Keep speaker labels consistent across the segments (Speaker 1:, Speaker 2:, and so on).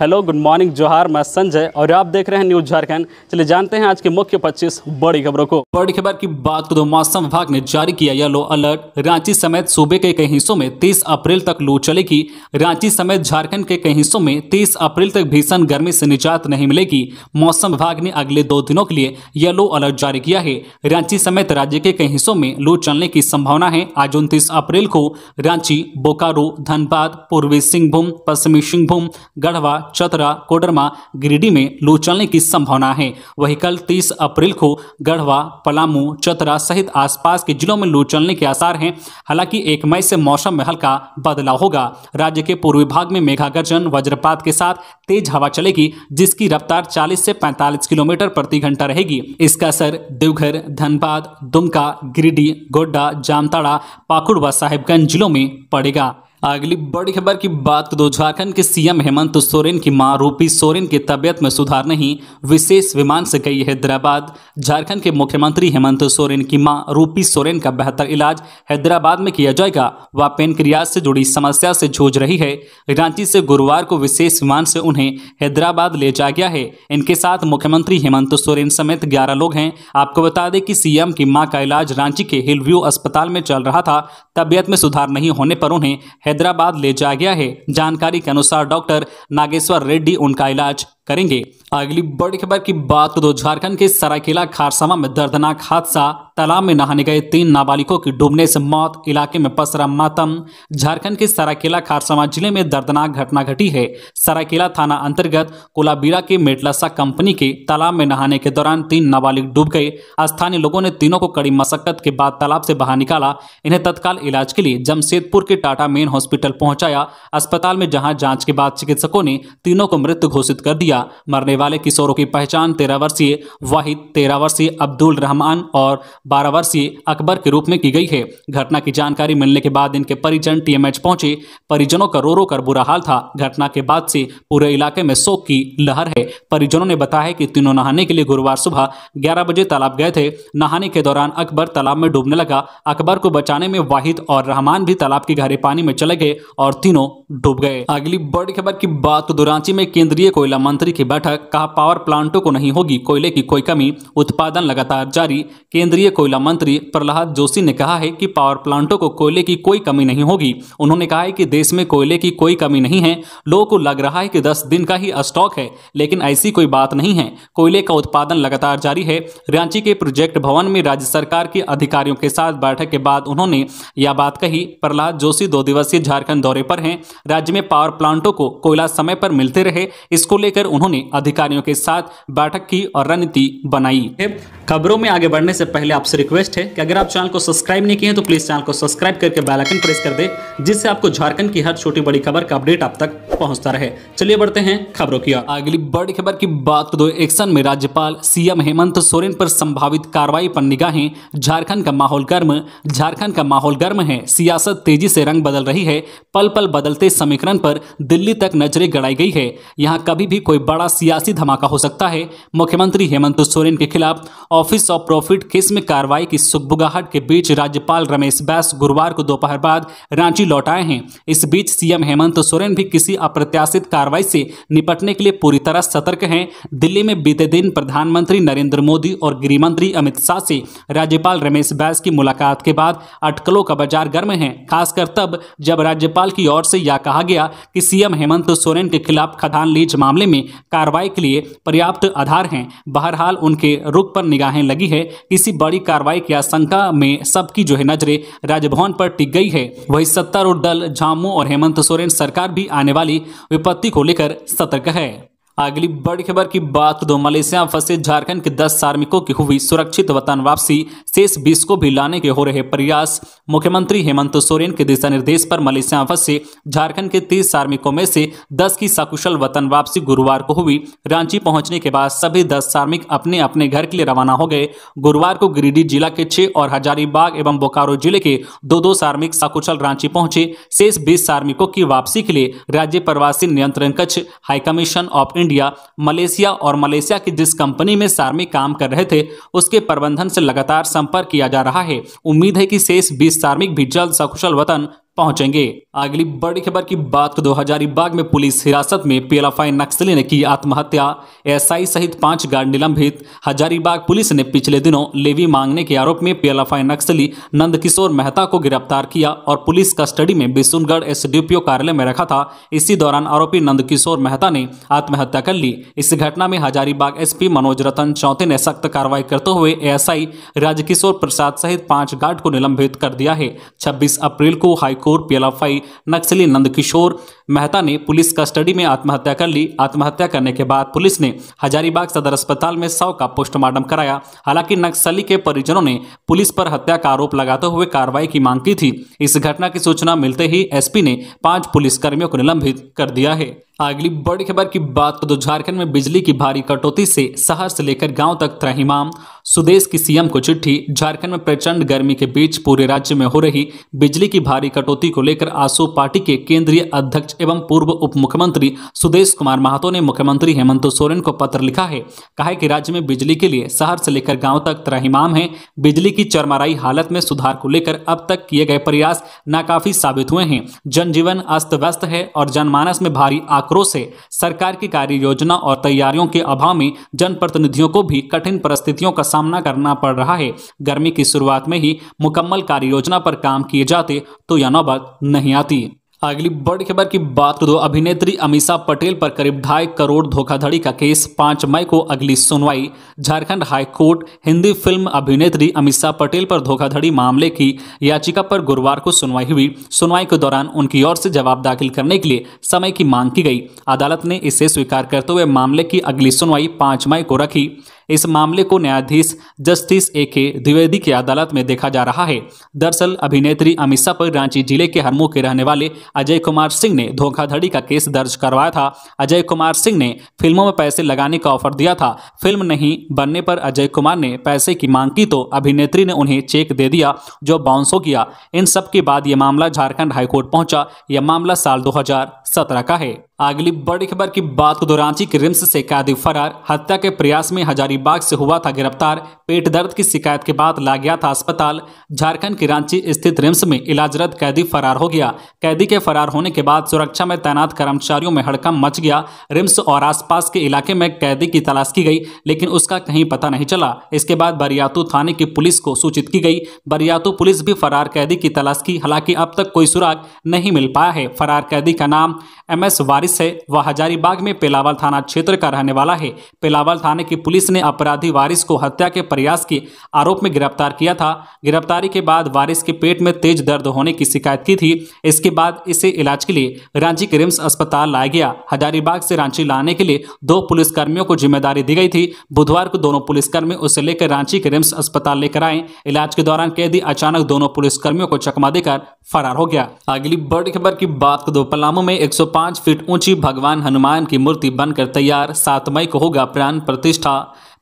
Speaker 1: hello good morning जोहार मैं संजय और आप देख रहे हैं न्यूज झारखंड चलिए जानते हैं आज के मुख्य 25 बड़ी खबरों को बड़ी खबर की बात करो तो मौसम विभाग ने जारी किया येलो अलर्ट रांची समेत सूबे के कई हिस्सों में 30 अप्रैल तक लू चलेगी रांची समेत झारखंड के कई हिस्सों में 30 अप्रैल तक भीषण गर्मी से निजात नहीं मिलेगी मौसम विभाग ने अगले दो दिनों के लिए येलो अलर्ट जारी किया है रांची समेत राज्य के कई हिस्सों में लू चलने की संभावना है आज उनतीस अप्रैल को रांची बोकारो धनबाद पूर्वी सिंहभूम पश्चिमी सिंहभूम गढ़वा चतरा कोडरमा गिरिडीह में लू चलने की संभावना है वही कल 30 अप्रैल को गढ़वा पलामू चतरा सहित आसपास के जिलों में लू चलने के आसार हैं हालांकि एक मई से मौसम में हल्का बदलाव होगा राज्य के पूर्वी भाग में मेघागर्जन वज्रपात के साथ तेज हवा चलेगी जिसकी रफ्तार चालीस से पैंतालीस किलोमीटर प्रति घंटा रहेगी इसका असर देवघर धनबाद दुमका गिरिडीह गोड्डा जामताड़ा पाकुड़ व साहिबगंज जिलों में पड़ेगा अगली बड़ी खबर की बात करो झारखंड के सीएम हेमंत सोरेन की मां रूपी सोरेन की तबियत में सुधार नहीं विशेष विमान से गई हैदराबाद झारखंड के मुख्यमंत्री हेमंत सोरेन की मां रूपी सोरेन का बेहतर इलाज हैदराबाद में किया जाएगा वह पेनक्रियाज से जुड़ी समस्या से जूझ रही है रांची से गुरुवार को विशेष विमान से उन्हें हैदराबाद ले जाया गया है इनके साथ मुख्यमंत्री हेमंत सोरेन समेत ग्यारह लोग हैं आपको बता दें कि सीएम की माँ का इलाज रांची के हिलव्यू अस्पताल में चल रहा था तबियत में सुधार नहीं होने पर उन्हें हैदराबाद ले जाया गया है जानकारी के अनुसार डॉक्टर नागेश्वर रेड्डी उनका इलाज करेंगे अगली बड़ी खबर की बात तो झारखंड के सरायकेला खारसावा में दर्दनाक हादसा तालाब में नहाने गए तीन नाबालिगों की डूबने से मौत इलाके में पसरा मातम झारखंड के सरायकेला खारसावा जिले में दर्दनाक घटना घटी है सरायकेला थाना अंतर्गत कोलाबीरा के मेटलासा कंपनी के तालाब में नहाने के दौरान तीन नाबालिग डूब गए स्थानीय लोगों ने तीनों को कड़ी मशक्कत के बाद तालाब से बाहर निकाला इन्हें तत्काल इलाज के लिए जमशेदपुर के टाटा मेन हॉस्पिटल पहुंचाया अस्पताल में जहां जांच के बाद चिकित्सकों ने तीनों को मृत घोषित कर दिया किया मरने वाले किशोरों की पहचान तेरह वर्षीय वाहिद तेरह वर्षीय अब्दुल रहमान और बारह वर्षीय अकबर के रूप में की गई है घटना की जानकारी मिलने के बाद इनके परिजन टीएमएच पहुंचे परिजनों का रो रो कर बुरा हाल था घटना के बाद से पूरे इलाके में शोक की लहर है परिजनों ने बताया कि तीनों नहाने के लिए गुरुवार सुबह ग्यारह बजे तालाब गए थे नहाने के दौरान अकबर तालाब में डूबने लगा अकबर को बचाने में वाहिद और रहमान भी तालाब के गहरे पानी में चले गए और तीनों डूब गए अगली बड़ी खबर की बात तो दुरांची में केंद्रीय कोयला मंत्री मंत्री की बैठक कहा पावर प्लांटों को नहीं होगी कोयले की कोई कमी उत्पादन लगातार जारी केंद्रीय कोयला मंत्री प्रहलाद जोशी ने कहा है कि पावर प्लांटों को कोयले की कोई कमी नहीं होगी उन्होंने कहा है कि देश में कोयले की कोई कमी नहीं है लोगों को लग रहा है कि दस दिन का ही स्टॉक है लेकिन ऐसी कोई बात नहीं है कोयले का उत्पादन लगातार जारी है रांची के प्रोजेक्ट भवन में राज्य सरकार के अधिकारियों के साथ बैठक के बाद उन्होंने यह बात कही प्रहलाद जोशी दो दिवसीय झारखंड दौरे पर हैं राज्य में पावर प्लांटों को कोयला समय पर मिलते रहे इसको लेकर उन्होंने अधिकारियों के साथ बैठक की और रणनीति बनाई खबरों में आगे बढ़ने से पहले आपसे रिक्वेस्ट है कि अगर आप चैनल को सब्सक्राइब नहीं किए तो प्लीज चैनल को सब्सक्राइब करके बेलाइकन प्रेस कर दे जिससे आपको झारखंड की हर छोटी बड़ी खबर का अपडेट आप तक पहुंचता रहे चलिए बढ़ते हैं खबरों की ओर अगली बड़ी खबर की बात तो दो एक्शन में राज्यपाल सीएम हेमंत सोरेन पर संभावित कार्रवाई पर निगाहें झारखंड का माहौल गर्म झारखंड का माहौल गर्म है सियासत तेजी से रंग बदल रही है पल पल बदलते समीकरण पर दिल्ली तक नजरें गड़ाई गई है यहाँ कभी भी कोई बड़ा सियासी धमाका हो सकता है मुख्यमंत्री हेमंत सोरेन के खिलाफ ऑफिस ऑफ प्रॉफिट केस में कार्रवाई की सुखबुगाहट के बीच राज्यपाल रमेश बैस गुरुवार को दोपहर बाद रांची लौट आए हैं इस बीच सीएम हेमंत सोरेन भी किसी अप्रत्याशित कार्रवाई से निपटने के लिए पूरी तरह सतर्क हैं दिल्ली में बीते दिन प्रधानमंत्री नरेंद्र मोदी और गृहमंत्री अमित शाह से राज्यपाल रमेश बैस की मुलाकात के बाद अटकलों का बाजार गर्म है खासकर तब जब राज्यपाल की ओर से यह कहा गया कि सीएम हेमंत सोरेन के खिलाफ खदान लीज मामले में कार्रवाई के लिए पर्याप्त आधार हैं बहरहाल उनके रुख पर निगाहें लगी है किसी बड़ी कार्रवाई की आशंका में सबकी जो है नजरें राजभवन पर टिक गई है वही सत्तारूढ़ दल झामू और हेमंत सोरेन सरकार भी आने वाली विपत्ति को लेकर सतर्क है अगली बड़ी खबर की बात दो तो मलेशिया में फंसे झारखंड के 10 श्रमिकों की हुई सुरक्षित वतन वापसी शेष बीस को भी लाने के हो रहे प्रयास मुख्यमंत्री हेमंत सोरेन के दिशा निर्देश पर मलेशिया में फंसे झारखंड के 30 श्रमिकों में से 10 की सकुशल वतन वापसी गुरुवार को हुई रांची पहुंचने के बाद सभी दस श्रमिक अपने अपने घर के लिए रवाना हो गए गुरुवार को गिरिडीह जिला के छह और हजारीबाग एवं बोकारो जिले के दो दो श्रमिक सकुशल रांची पहुंचे शेष बीस श्रमिकों की वापसी के लिए राज्य प्रवासी नियंत्रण कक्ष हाईकमीशन ऑफ इंडिया मलेशिया और मलेशिया की जिस कंपनी में सार्मी काम कर रहे थे उसके प्रबंधन से लगातार संपर्क किया जा रहा है उम्मीद है कि शेष बीस सार्मिक भी जल्द सकुशल वतन पहुंचेंगे अगली बड़ी खबर की बात को तो दो हजारीबाग में पुलिस हिरासत में पीएलएफआई नक्सली ने की आत्महत्या एसआई सहित पांच गार्ड निलंबित हजारीबाग पुलिस ने पिछले दिनों लेवी मांगने के आरोप में पीएलएफआई नक्सली नंदकिशोर मेहता को गिरफ्तार किया और पुलिस कस्टडी में बिसुनगढ़ एसडीपीओ कार्यालय में रखा था इसी दौरान आरोपी नंदकिशोर मेहता ने आत्महत्या कर ली इस घटना में हजारीबाग एस मनोज रतन चौथे ने सख्त कार्रवाई करते हुए एएसआई राजकिशोर प्रसाद सहित पांच गार्ड को निलंबित कर दिया है छब्बीस अप्रैल को हाईकोर्ट घनघोर प्यलाफाई नक्सली नंदकिशोर मेहता ने पुलिस कस्टडी में आत्महत्या कर ली आत्महत्या करने के बाद पुलिस ने हजारीबाग सदर अस्पताल में शव का पोस्टमार्टम कराया हालांकि नक्सली के परिजनों ने पुलिस पर हत्या का आरोप लगाते हुए कार्रवाई की मांग की थी इस घटना की सूचना मिलते ही एसपी ने पांच पुलिसकर्मियों को निलंबित कर दिया है अगली बड़ी खबर की बात तो झारखंड में बिजली की भारी कटौती से शहर से लेकर गांव तक त्रहिमाम सुदेश की सीएम को चिट्ठी झारखंड में प्रचंड गर्मी के बीच पूरे राज्य में हो रही बिजली की भारी कटौती को लेकर आसू पार्टी के केंद्रीय अध्यक्ष एवं पूर्व उप मुख्यमंत्री सुदेश कुमार महातो ने मुख्यमंत्री हेमंत सोरेन को पत्र लिखा है कहा है कि राज्य में बिजली के लिए शहर से लेकर गांव तक त्राहिमाम है बिजली की चरमराई हालत में सुधार को लेकर अब तक किए गए प्रयास नाकाफी साबित हुए हैं जनजीवन अस्त व्यस्त है और जनमानस में भारी आक्रोश है सरकार की कार्य योजना और तैयारियों के अभाव में जनप्रतिनिधियों को भी कठिन परिस्थितियों का सामना करना पड़ रहा है गर्मी की शुरुआत में ही मुकम्मल कार्य योजना पर काम किए जाते तो यह नौबत नहीं आती अगली बड़ी खबर की बात करो अभिनेत्री अमीषा पटेल पर करीब ढाई करोड़ धोखाधड़ी का केस पांच मई को अगली सुनवाई Jharkhand high court Hindi film अभिनेत्री अमीषा पटेल पर धोखाधड़ी मामले की याचिका पर गुरुवार को सुनवाई हुई सुनवाई के दौरान उनकी ओर से जवाब दाखिल करने के लिए समय की मांग की गई अदालत ने इसे स्वीकार करते हुए मामले की अगली सुनवाई पांच मई को रखी इस मामले को न्यायाधीश जस्टिस ए के द्विवेदी की अदालत में देखा जा रहा है दरअसल अभिनेत्री अमिशा पर रांची जिले के हरमू के रहने वाले अजय कुमार सिंह ने धोखाधड़ी का केस दर्ज करवाया था अजय कुमार सिंह ने फिल्मों में पैसे लगाने का ऑफर दिया था फिल्म नहीं बनने पर अजय कुमार ने पैसे की मांग की तो अभिनेत्री ने उन्हें चेक दे दिया जो बाउंस हो गया इन सब के बाद यह मामला झारखंड हाईकोर्ट पहुंचा यह मामला साल 2017 का है अगली बड़ी खबर की बात को दो तो रांची के रिम्स से कैदी फरार हत्या के प्रयास में हजारी हजारीबाग से हुआ था गिरफ्तार पेट दर्द की शिकायत के बाद ला गया था अस्पताल झारखंड के रांची स्थित रिम्स में इलाजरत कैदी फरार हो गया कैदी के फरार होने के बाद सुरक्षा में तैनात कर्मचारियों में हड़कम मच गया रिम्स और आसपास के इलाके में कैदी की तलाश की गई लेकिन उसका कहीं पता नहीं चला इसके बाद बरियातू थाने की पुलिस को सूचित की गई बरियातू पुलिस भी फरार कैदी की तलाश की हालांकि अब तक कोई सुराग नहीं मिल पाया है फरार कैदी का नाम एम एस वारिस है वह हजारीबाग में पेलावल थाना क्षेत्र का रहने वाला है पेलावल थाने की पुलिस ने अपराधी वारिस को हत्या के प्रयास के आरोप में गिरफ्तार किया था गिरफ्तारी के बाद वारिस के पेट में तेज दर्द होने की शिकायत की थी इसके बाद इसे इलाज के लिए रांची के रिम्स अस्पताल लाया गया हजारीबाग से रांची लाने के लिए दो पुलिसकर्मियों को जिम्मेदारी दी गई थी बुधवार को दोनों पुलिसकर्मी उसे लेकर रांची के रिम्स अस्पताल लेकर आए इलाज के दौरान कैदी अचानक दोनों पुलिसकर्मियों को चकमा देकर फरार हो गया अगली बड़ी खबर की बात दो पलामू में 105 फीट ऊंची भगवान हनुमान की मूर्ति बनकर तैयार सात मई को होगा प्राण प्रतिष्ठा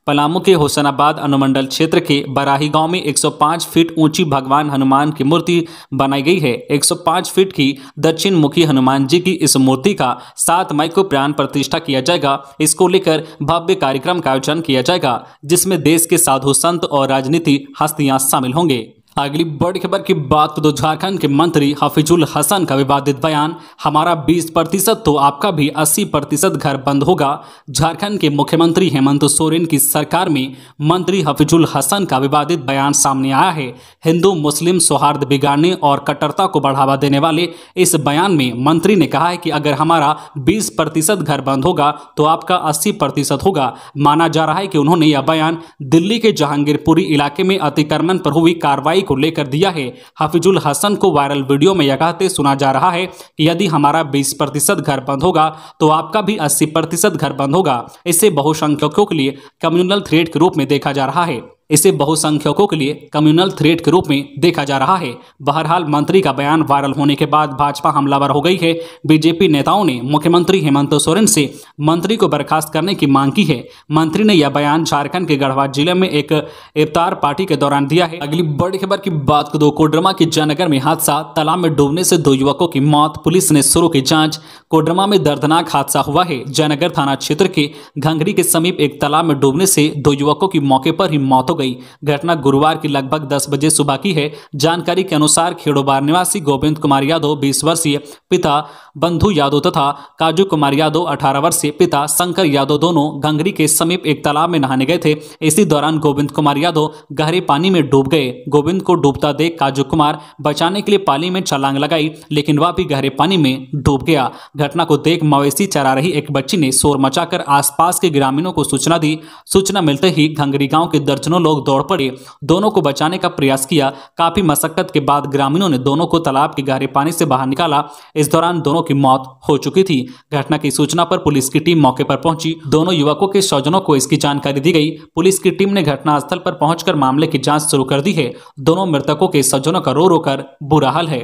Speaker 1: पलामू के होसनाबाद अनुमंडल क्षेत्र के बराही गांव में 105 फीट ऊंची भगवान हनुमान की मूर्ति बनाई गई है 105 फीट की दक्षिण मुखी हनुमान जी की इस मूर्ति का 7 मई को प्राण प्रतिष्ठा किया जाएगा इसको लेकर भव्य कार्यक्रम का आयोजन किया जाएगा जिसमें देश के साधु संत और राजनीति हस्तियां शामिल होंगे अगली बड़ी खबर की बात तो झारखंड के मंत्री हफीजुल हसन का विवादित बयान हमारा 20 प्रतिशत तो आपका भी 80 प्रतिशत घर बंद होगा झारखंड के मुख्यमंत्री हेमंत सोरेन की सरकार में मंत्री हफीजुल हसन का विवादित बयान सामने आया है हिंदू मुस्लिम सौहार्द बिगाड़ने और कट्टरता को बढ़ावा देने वाले इस बयान में मंत्री ने कहा है कि अगर हमारा बीस प्रतिशत घर बंद होगा तो आपका अस्सी प्रतिशत होगा माना जा रहा है कि उन्होंने यह बयान दिल्ली के जहांगीरपुरी इलाके में अतिक्रमण पर हुई कार्रवाई को लेकर दिया है हाफिजुल हसन को वायरल वीडियो में यह कहते सुना जा रहा है कि यदि हमारा 20 प्रतिशत घर बंद होगा तो आपका भी 80 प्रतिशत घर बंद होगा इसे बहुसंख्यकों के लिए कम्युनल थ्रेट के रूप में देखा जा रहा है इसे बहुसंख्यकों के लिए कम्युनल थ्रेट के रूप में देखा जा रहा है बहरहाल मंत्री का बयान वायरल होने के बाद भाजपा हमलावर हो गई है बीजेपी नेताओं ने मुख्यमंत्री हेमंत सोरेन से मंत्री को बर्खास्त करने की मांग की है मंत्री ने यह बयान झारखंड के गढ़वा जिले में एक इफ्तार पार्टी के दौरान दिया है अगली बड़ी खबर की बात को दो कोडरमा के जयनगर में हादसा तालाब में डूबने से दो युवकों की मौत पुलिस ने शुरू की जाँच कोडरमा में दर्दनाक हादसा हुआ है जयनगर थाना क्षेत्र के घंघरी के समीप एक तालाब में डूबने से दो युवकों की मौके पर ही मौत गई घटना गुरुवार की लगभग दस बजे सुबह की है जानकारी के अनुसार खेड़ोबार निवासी गोविंद कुमार यादव बीस वर्षीय पिता बंधु यादव तथा काजू कुमार यादव अठारह वर्षीय पिता शंकर यादव दोनों गंगरी के समीप एक तालाब में नहाने गए थे इसी दौरान गोविंद कुमार यादव गहरे पानी में डूब गए गोविंद को डूबता देख काजू कुमार बचाने के लिए पाली में छलांग लगाई लेकिन वह भी गहरे पानी में डूब गया घटना को देख मवेशी चरा रही एक बच्ची ने शोर मचाकर आसपास के ग्रामीणों को सूचना दी सूचना मिलते ही घंगरी गांव के दर्जनों लोग दौड़ पड़े दोनों को बचाने का प्रयास किया काफी मशक्कत के बाद ग्रामीणों ने दोनों को तालाब के गहरे पानी से बाहर निकाला इस दौरान दोनों की मौत हो चुकी थी घटना की सूचना पर पुलिस की टीम मौके पर पहुंची दोनों युवकों के स्वजनों को इसकी जानकारी दी गई पुलिस की टीम ने घटनास्थल पर पहुंचकर मामले की जांच शुरू कर दी है दोनों मृतकों के स्वजनों का रो रोकर बुरा हाल है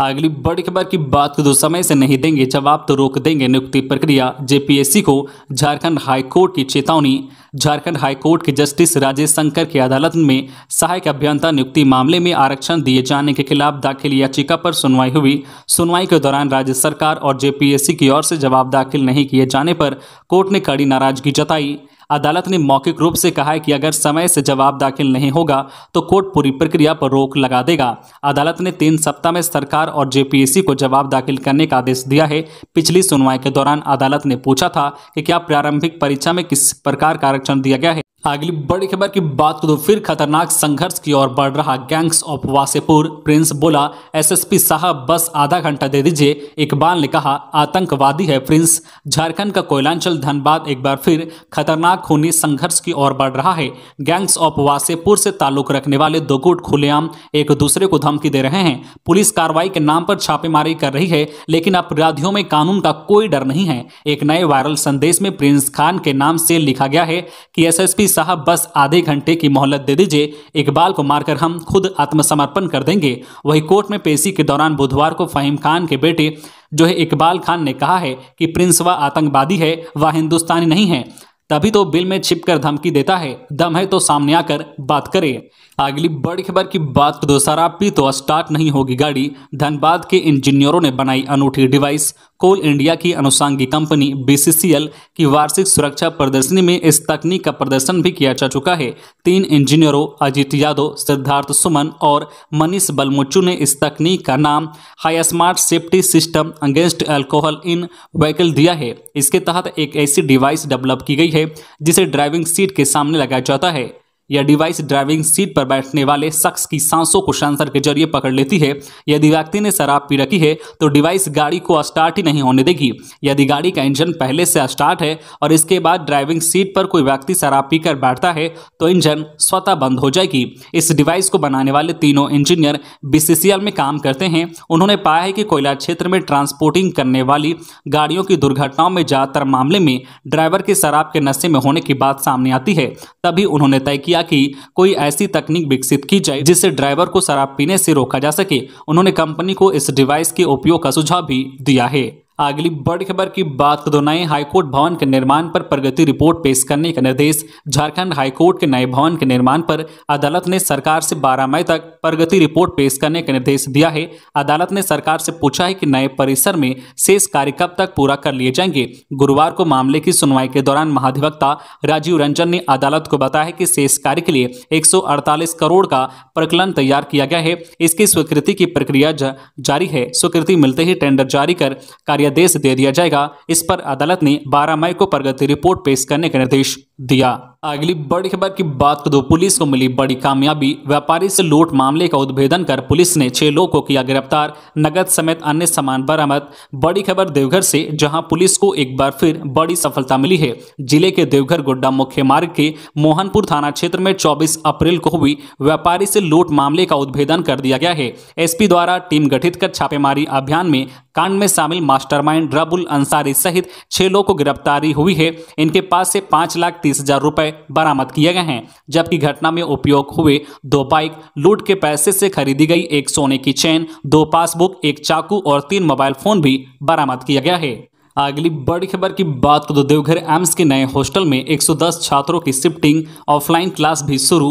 Speaker 1: अगली बड़ी खबर की बात को तो समय से नहीं देंगे जवाब तो रोक देंगे नियुक्ति प्रक्रिया जेपीएससी को झारखंड हाईकोर्ट की चेतावनी झारखंड हाईकोर्ट के जस्टिस राजेश शंकर की अदालत में सहायक अभियंता नियुक्ति मामले में आरक्षण दिए जाने के खिलाफ दाखिल याचिका पर सुनवाई हुई सुनवाई के दौरान राज्य सरकार और जेपीएससी की ओर से जवाब दाखिल नहीं किए जाने पर कोर्ट ने कड़ी नाराजगी जताई अदालत ने मौखिक रूप से कहा है कि अगर समय से जवाब दाखिल नहीं होगा तो कोर्ट पूरी प्रक्रिया पर रोक लगा देगा अदालत ने तीन सप्ताह में सरकार और जेपीएससी को जवाब दाखिल करने का आदेश दिया है पिछली सुनवाई के दौरान अदालत ने पूछा था कि क्या प्रारंभिक परीक्षा में किस प्रकार का आरक्षण दिया गया है अगली बड़ी खबर की बात करो फिर खतरनाक संघर्ष की ओर बढ़ रहा गैंग्स ऑफ वासेपुर प्रिंस बोला एसएसपी साहब बस आधा घंटा दे दीजिए इकबाल ने कहा आतंकवादी है प्रिंस झारखंड का कोयलांचल धनबाद एक बार फिर खतरनाक होने संघर्ष की ओर बढ़ रहा है गैंग्स ऑफ वासेपुर से ताल्लुक रखने वाले दो गुट खुलेआम एक दूसरे को धमकी दे रहे हैं पुलिस कार्रवाई के नाम पर छापेमारी कर रही है लेकिन अपराधियों में कानून का कोई डर नहीं है एक नए वायरल संदेश में प्रिंस खान के नाम से लिखा गया है कि एस साहब बस आधे घंटे की मोहलत दे दीजिए इकबाल को मारकर हम खुद आत्मसमर्पण कर देंगे वही कोर्ट में पेशी के दौरान बुधवार को फहीम खान के बेटे जो है इकबाल खान ने कहा है कि प्रिंस वह आतंकवादी है वह हिंदुस्तानी नहीं है तभी तो बिल में छिपकर धमकी देता है दम है तो सामने आकर बात करे अगली बड़ी खबर की बात करो तो सारा पी तो स्टार्ट नहीं होगी गाड़ी धनबाद के इंजीनियरों ने बनाई अनूठी डिवाइस कोल इंडिया की अनुसांगी कंपनी बीसीसीएल की वार्षिक सुरक्षा प्रदर्शनी में इस तकनीक का प्रदर्शन भी किया जा चुका है तीन इंजीनियरों अजीत यादव सिद्धार्थ सुमन और मनीष बलमुचू ने इस तकनीक का नाम high smart safety system against alcohol in vehicle दिया है इसके तहत एक ऐसी डिवाइस डेवलप की गई है जिसे ड्राइविंग सीट के सामने लगाया जाता है यह डिवाइस ड्राइविंग सीट पर बैठने वाले शख्स की सांसों को सेंसर के जरिए पकड़ लेती है यदि व्यक्ति ने शराब पी रखी है तो डिवाइस गाड़ी को स्टार्ट ही नहीं होने देगी यदि गाड़ी का इंजन पहले से स्टार्ट है और इसके बाद ड्राइविंग सीट पर कोई व्यक्ति शराब पीकर बैठता है तो इंजन स्वतः बंद हो जाएगी इस डिवाइस को बनाने वाले तीनों इंजीनियर बी में काम करते हैं उन्होंने पाया है कि कोयला क्षेत्र में ट्रांसपोर्टिंग करने वाली गाड़ियों की दुर्घटनाओं में ज़्यादातर मामले में ड्राइवर के शराब के नशे में होने की बात सामने आती है तभी उन्होंने तय किया की कोई ऐसी तकनीक विकसित की जाए जिससे ड्राइवर को शराब पीने से रोका जा सके उन्होंने कंपनी को इस डिवाइस के उपयोग का सुझाव भी दिया है अगली बड़ी खबर की बात करो नए हाईकोर्ट भवन के निर्माण पर प्रगति रिपोर्ट पेश करने का निर्देश झारखंड हाईकोर्ट के नए भवन के निर्माण पर अदालत ने सरकार से 12 मई तक प्रगति रिपोर्ट पेश करने का निर्देश दिया है अदालत ने सरकार से पूछा है कि नए परिसर में शेष कार्य कब तक पूरा कर लिए जाएंगे गुरुवार को मामले की सुनवाई के दौरान महाधिवक्ता राजीव रंजन ने अदालत को बताया कि शेष कार्य के लिए एक करोड़ का प्रकलन तैयार किया गया है इसकी स्वीकृति की प्रक्रिया जारी है स्वीकृति मिलते ही टेंडर जारी कर कार्य अध्यादेश दे दिया जाएगा इस पर अदालत ने 12 मई को प्रगति रिपोर्ट पेश करने का निर्देश दिया अगली बड़ी खबर की बात कर दो पुलिस को मिली बड़ी कामयाबी व्यापारी से लूट मामले का उद्भेदन कर पुलिस ने छह लोगों को किया गिरफ्तार नगद समेत अन्य सामान बरामद बड़ी खबर देवघर से जहां पुलिस को एक बार फिर बड़ी सफलता मिली है जिले के देवघर गोड्डा मुख्य मार्ग के मोहनपुर थाना क्षेत्र में चौबीस अप्रैल को हुई व्यापारी से लूट मामले का उद्भेदन कर दिया गया है एसपी द्वारा टीम गठित कर छापेमारी अभियान में कांड में शामिल मास्टरमाइंड रबुल अंसारी सहित छह लोगों को गिरफ्तारी हुई है इनके पास से पांच लाख तीस हजार रुपए बाइक बरामद किए गए हैं जबकि घटना में उपयोग हुए दो बाइक लूट के पैसे से खरीदी गई एक सोने की चेन दो पासबुक एक चाकू और तीन मोबाइल फोन भी बरामद किया गया है अगली बड़ी खबर की बात करो तो देवघर एम्स के नए हॉस्टल में 110 छात्रों की शिफ्टिंग ऑफलाइन क्लास भी शुरू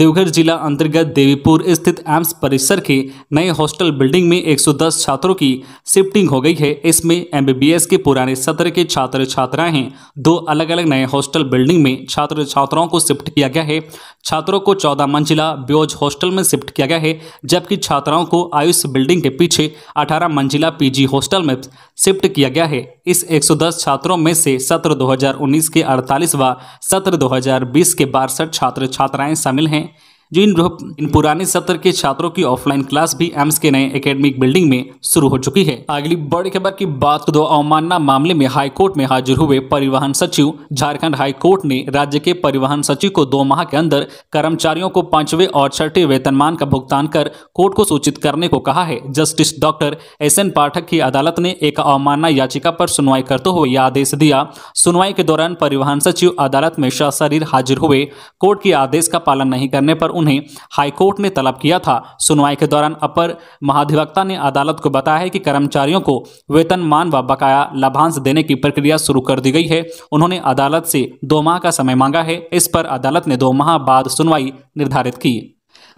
Speaker 1: देवघर जिला अंतर्गत देवीपुर स्थित एम्स परिसर के नए हॉस्टल बिल्डिंग में 110 छात्रों की शिफ्टिंग हो गई है इसमें एमबीबीएस के पुराने सत्र के छात्र छात्राएं दो अलग अलग नए हॉस्टल बिल्डिंग में छात्र छात्राओं को शिफ्ट किया गया है छात्रों को चौदह मंजिला ब्योज हॉस्टल में शिफ्ट किया गया है जबकि छात्राओं को आयुष बिल्डिंग के पीछे अठारह मंजिला पीजी हॉस्टल में शिफ्ट किया गया है इस 110 छात्रों में से सत्र 2019 के 48 व सत्र 2020 के बासठ छात्र छात्राएं शामिल हैं जो इन इन पुराने सत्र के छात्रों की ऑफलाइन क्लास भी एम्स के नए एकेडमिक बिल्डिंग में शुरू हो चुकी है अगली बड़ी खबर की बात दो तो अवमानना मामले में हाईकोर्ट में हाजिर हुए परिवहन सचिव झारखंड हाईकोर्ट ने राज्य के परिवहन सचिव को दो माह के अंदर कर्मचारियों को पांचवे और छठे वेतनमान का भुगतान कर कोर्ट को सूचित करने को कहा है justice doctor S N Pathak की अदालत ने एक अवमानना याचिका पर सुनवाई करते हुए यह आदेश दिया सुनवाई के दौरान परिवहन सचिव अदालत में शरीर हाजिर हुए कोर्ट के आदेश का पालन नहीं करने पर उन उन्हें हाईकोर्ट ने तलब किया था सुनवाई के दौरान अपर महाधिवक्ता ने अदालत को बताया है कि कर्मचारियों को वेतनमान व बकाया लाभांश देने की प्रक्रिया शुरू कर दी गई है उन्होंने अदालत से दो माह का समय मांगा है इस पर अदालत ने दो माह बाद सुनवाई निर्धारित की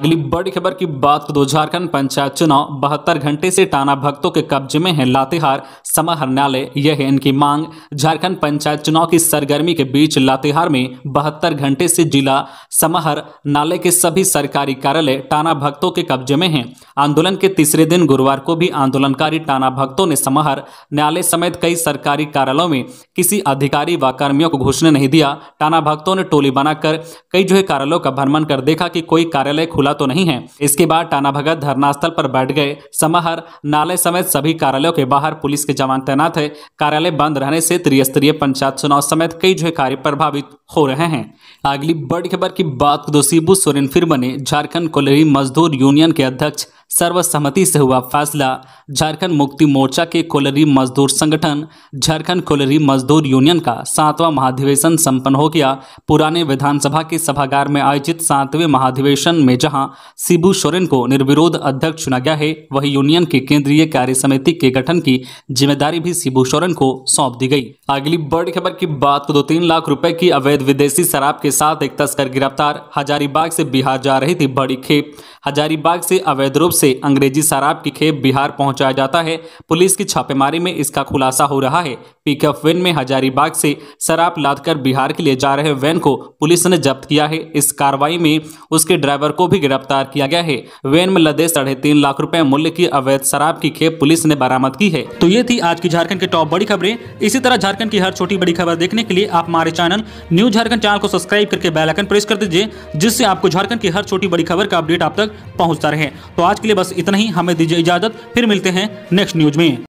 Speaker 1: अगली बड़ी खबर की बात दो तो झारखंड पंचायत चुनाव बहत्तर घंटे से टाना भक्तों के कब्जे में है लातेहार समाहरणालय यह है इनकी मांग झारखंड पंचायत चुनाव की सरगर्मी के बीच लातेहार में बहत्तर घंटे से जिला समाहरणालय के सभी सरकारी कार्यालय टाना भक्तों के कब्जे में हैं आंदोलन के तीसरे दिन गुरुवार को भी आंदोलनकारी टाना भक्तों ने समाहर न्यायालय समेत कई सरकारी कार्यालयों में किसी अधिकारी व कर्मियों को घुसने नहीं दिया टाना भक्तों ने टोली बनाकर कई जो है कार्यालयों का भ्रमण कर देखा कि कोई कार्यालय खुला खुला तो नहीं है इसके बाद टाना भगत धरना स्थल पर बैठ गए समाहर नाले समेत सभी कार्यालयों के बाहर पुलिस के जवान तैनात है कार्यालय बंद रहने से त्रिस्तरीय पंचायत चुनाव समेत कई जो कार्य प्रभावित हो रहे हैं अगली बड़ी खबर की बात दो शिबू सोरेन फिर बने झारखंड कोलेरी मजदूर यूनियन के अध्यक्ष सर्वसम्मति से हुआ फैसला झारखंड मुक्ति मोर्चा के कोलरी मजदूर संगठन झारखंड कोलरी मजदूर यूनियन का सातवां महाधिवेशन संपन्न हो गया पुराने विधानसभा के सभागार में आयोजित सातवें महाधिवेशन में जहां जहां शिबू सोरेन को निर्विरोध अध्यक्ष चुना गया है वही यूनियन की केंद्रीय कार्य समिति के गठन की जिम्मेदारी भी शिबू सोरेन को सौंप दी गई अगली बड़ी खबर की बात को तो दो तीन लाख रुपए की अवैध विदेशी शराब के साथ एक तस्कर गिरफ्तार हजारीबाग से बिहार जा रही थी बड़ी खेप हजारीबाग से अवैध रूप से अंग्रेजी शराब की खेप बिहार पहुंचाया जाता है पुलिस की छापेमारी में इसका खुलासा हो रहा है पिकअप वैन में हजारीबाग से शराब लादकर बिहार के लिए जा रहे वैन को पुलिस ने जब्त किया है इस कार्रवाई में उसके ड्राइवर को भी गिरफ्तार किया गया है वैन में लदे साढ़े तीन लाख रुपए मूल्य की अवैध शराब की खेप पुलिस ने बरामद की है तो ये थी आज की झारखंड की टॉप बड़ी खबरें इसी तरह झारखंड की हर छोटी बड़ी खबर देखने के लिए आप हमारे चैनल न्यूज झारखंड चैनल को सब्सक्राइब करके बैलाइकन प्रेस कर दीजिए जिससे आपको झारखंड की हर छोटी बड़ी खबर का अपडेट आप तक पहुंचता रहे तो आज के लिए बस इतना ही हमें दीजिए इजाजत फिर मिलते हैं नेक्स्ट न्यूज में